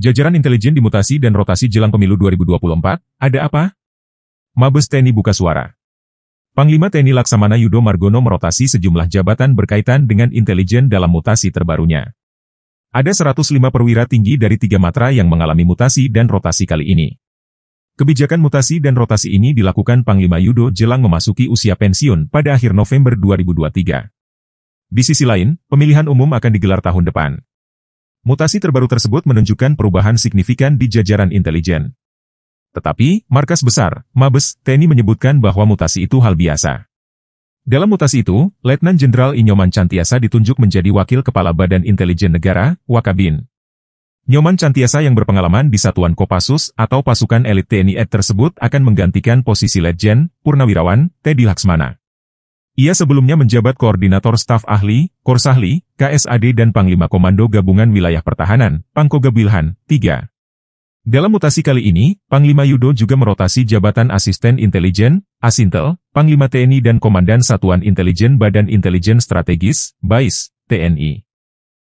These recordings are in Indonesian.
Jajaran intelijen dimutasi dan rotasi jelang pemilu 2024, ada apa? Mabes TNI buka suara. Panglima TNI Laksamana Yudo Margono merotasi sejumlah jabatan berkaitan dengan intelijen dalam mutasi terbarunya. Ada 105 perwira tinggi dari tiga matra yang mengalami mutasi dan rotasi kali ini. Kebijakan mutasi dan rotasi ini dilakukan Panglima Yudo jelang memasuki usia pensiun pada akhir November 2023. Di sisi lain, pemilihan umum akan digelar tahun depan. Mutasi terbaru tersebut menunjukkan perubahan signifikan di jajaran intelijen. Tetapi, markas besar, Mabes, TNI menyebutkan bahwa mutasi itu hal biasa. Dalam mutasi itu, Letnan Jenderal Inyoman Cantiasa ditunjuk menjadi Wakil Kepala Badan Intelijen Negara, Wakabin. Nyoman Cantiasa yang berpengalaman di Satuan Kopassus atau pasukan elit TNI tersebut akan menggantikan posisi Letjen, Purnawirawan, Teddy Laksmana. Ia sebelumnya menjabat Koordinator Staf Ahli, Korsahli, KSAD dan Panglima Komando Gabungan Wilayah Pertahanan, Pangkoga Bilhan, 3. Dalam mutasi kali ini, Panglima Yudo juga merotasi jabatan Asisten Intelijen, Asintel, Panglima TNI dan Komandan Satuan Intelijen Badan Intelijen Strategis, BAIS, TNI.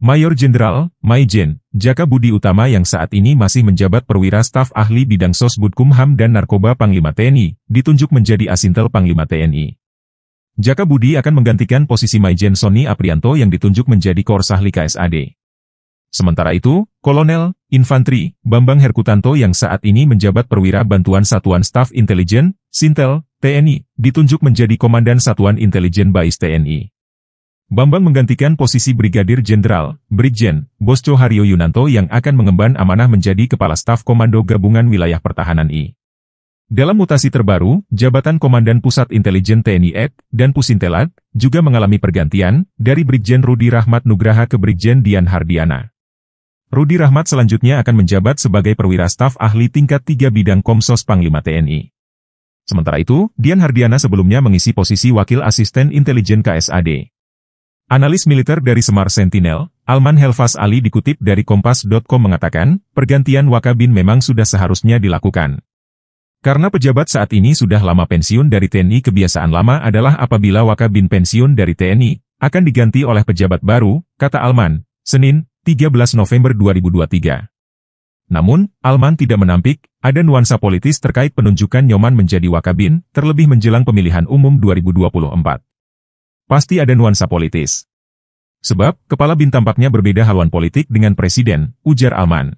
Mayor Jenderal, Maijen, Jaka Budi Utama yang saat ini masih menjabat perwira staf ahli bidang Sosbud Kumham dan Narkoba Panglima TNI, ditunjuk menjadi Asintel Panglima TNI. Jaka Budi akan menggantikan posisi Maijen Sony Aprianto yang ditunjuk menjadi Korsah Lika SAD. Sementara itu, Kolonel, Infanteri, Bambang Herkutanto yang saat ini menjabat perwira bantuan Satuan Staf Intelijen, Sintel, TNI, ditunjuk menjadi Komandan Satuan Intelijen Bais TNI. Bambang menggantikan posisi Brigadir Jenderal, Brigjen, Bosco Haryo Yunanto yang akan mengemban amanah menjadi Kepala Staf Komando Gabungan Wilayah Pertahanan I. Dalam mutasi terbaru, jabatan Komandan Pusat Intelijen TNI Ek dan Pusintelat juga mengalami pergantian dari Brigjen Rudi Rahmat Nugraha ke Brigjen Dian Hardiana. Rudi Rahmat selanjutnya akan menjabat sebagai perwira staf ahli tingkat 3 bidang Komsos Panglima TNI. Sementara itu, Dian Hardiana sebelumnya mengisi posisi Wakil Asisten Intelijen KSAD. Analis militer dari Semar Sentinel, Alman Helvas Ali dikutip dari Kompas.com mengatakan, pergantian Wakabin memang sudah seharusnya dilakukan. Karena pejabat saat ini sudah lama pensiun dari TNI kebiasaan lama adalah apabila Wakabin pensiun dari TNI, akan diganti oleh pejabat baru, kata Alman, Senin, 13 November 2023. Namun, Alman tidak menampik, ada nuansa politis terkait penunjukan Nyoman menjadi Wakabin, terlebih menjelang pemilihan umum 2024. Pasti ada nuansa politis. Sebab, kepala bin tampaknya berbeda haluan politik dengan presiden, ujar Alman.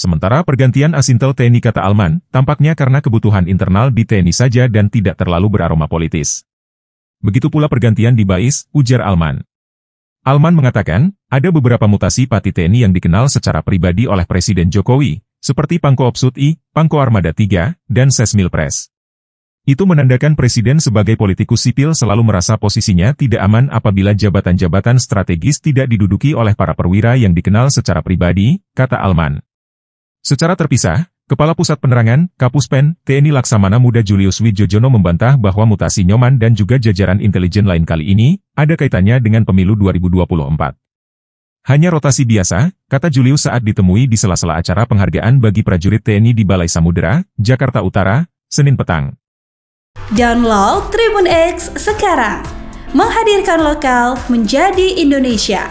Sementara pergantian Asintel TNI kata Alman, tampaknya karena kebutuhan internal di TNI saja dan tidak terlalu beraroma politis. Begitu pula pergantian di Bais, ujar Alman. Alman mengatakan, ada beberapa mutasi pati TNI yang dikenal secara pribadi oleh Presiden Jokowi, seperti Pangko Opsut I, Pangko Armada III, dan Sesmil Press. Itu menandakan Presiden sebagai politikus sipil selalu merasa posisinya tidak aman apabila jabatan-jabatan strategis tidak diduduki oleh para perwira yang dikenal secara pribadi, kata Alman. Secara terpisah, Kepala Pusat Penerangan, Kapuspen, TNI Laksamana Muda Julius Wijojono membantah bahwa mutasi Nyoman dan juga jajaran intelijen lain kali ini ada kaitannya dengan pemilu 2024. Hanya rotasi biasa, kata Julius saat ditemui di sela-sela acara penghargaan bagi prajurit TNI di Balai Samudera, Jakarta Utara, Senin petang. Download Tribun X sekarang. Menghadirkan lokal menjadi Indonesia.